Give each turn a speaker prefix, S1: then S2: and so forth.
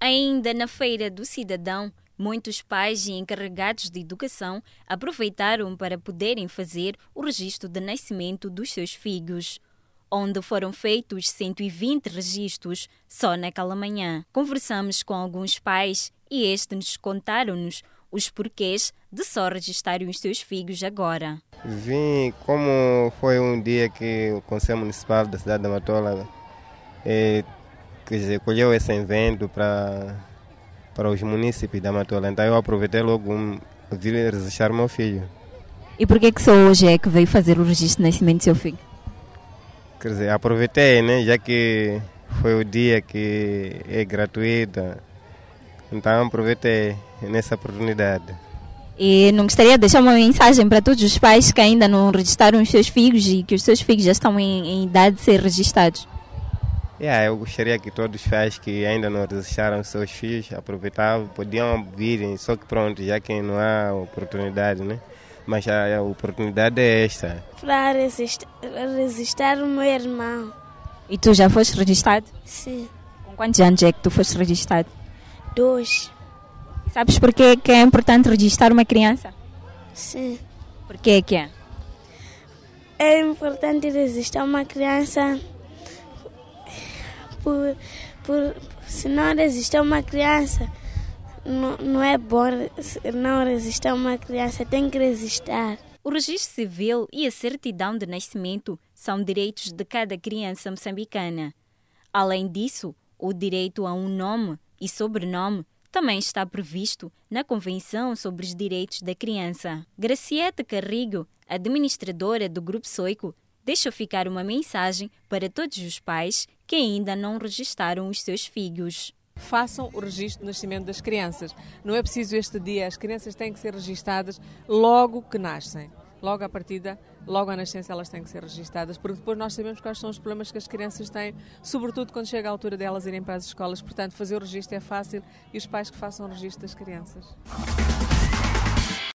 S1: Ainda na Feira do Cidadão, muitos pais e encarregados de educação aproveitaram para poderem fazer o registro de nascimento dos seus filhos onde foram feitos 120 registros só naquela manhã. Conversamos com alguns pais e estes contaram-nos os porquês de só registarem os seus filhos agora.
S2: Vim, como foi um dia que o Conselho Municipal da cidade da Matola eh, que colheu esse evento para, para os municípios da Matola. Então eu aproveitei logo, um, de registrar meu filho.
S3: E por que, que só hoje é que veio fazer o registro de nascimento do seu filho?
S2: Quer dizer, aproveitei, né? Já que foi o dia que é gratuito Então aproveitei nessa oportunidade.
S3: E não gostaria de deixar uma mensagem para todos os pais que ainda não registraram os seus filhos e que os seus filhos já estão em, em idade de ser registrados
S2: Yeah, é, eu gostaria que todos os pais que ainda não registraram seus filhos aproveitavam, podiam virem, só que pronto, já que não há oportunidade, né? Mas a, oportunidade é esta.
S4: Para resistir, resistir o meu irmão.
S1: E tu já foste registrado?
S4: Sim. Com quantos anos
S1: é que tu foste registrado? Dois. Sabes porquê que é importante registrar uma criança? Sim. Por que é que é?
S4: É importante registrar uma criança por, por se não resistir a uma criança, não, não é bom não resistir a uma
S1: criança, tem que
S4: resistir.
S1: O registro civil e a certidão de nascimento são direitos de cada criança moçambicana. Além disso, o direito a um nome e sobrenome também está previsto na Convenção sobre os Direitos da Criança. Graciete Carrigo, administradora do Grupo Soico, deixou ficar uma mensagem para todos os pais que ainda não registaram os seus filhos façam o registro do nascimento das crianças. Não é preciso este dia, as
S3: crianças têm que ser registadas logo que nascem. Logo à partida, logo à nascença, elas têm que ser registadas, porque depois nós sabemos quais são os problemas que as crianças têm, sobretudo quando chega a altura delas irem para as escolas. Portanto, fazer o registro é fácil e os pais que façam o registro das crianças.